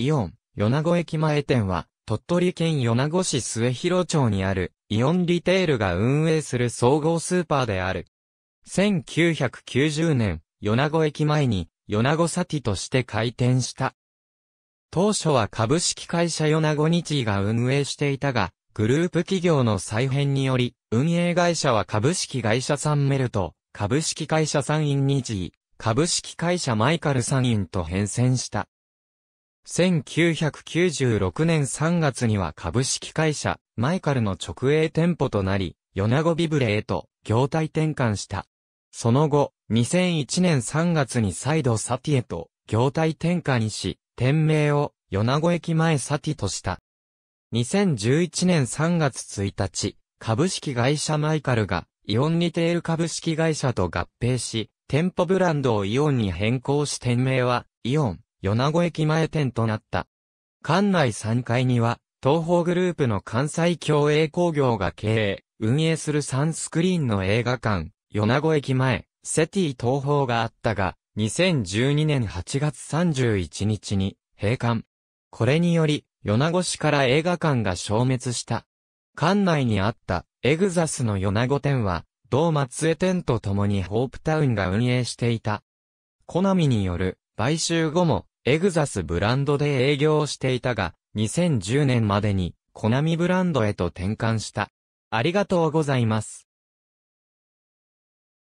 イオン、米子駅前店は、鳥取県米子市末広町にある、イオンリテールが運営する総合スーパーである。1990年、米子駅前に、米子サティとして開店した。当初は株式会社米子日が運営していたが、グループ企業の再編により、運営会社は株式会社サンメルと、株式会社サンイン日株式会社マイカルサンインと変遷した。1996年3月には株式会社、マイカルの直営店舗となり、ヨナゴビブレへと業態転換した。その後、2001年3月に再度サティへと業態転換し、店名をヨナゴ駅前サティとした。2011年3月1日、株式会社マイカルがイオンリテール株式会社と合併し、店舗ブランドをイオンに変更し店名はイオン米子駅前店となった。館内3階には、東方グループの関西共栄工業が経営、運営するサンスクリーンの映画館、米子駅前、セティ東宝があったが、2012年8月31日に閉館。これにより、米子市から映画館が消滅した。館内にあったエグザスの米子店は、同松江店と共にホープタウンが運営していた。コナミによる買収後もエグザスブランドで営業をしていたが、2010年までに、コナミブランドへと転換した。ありがとうございます。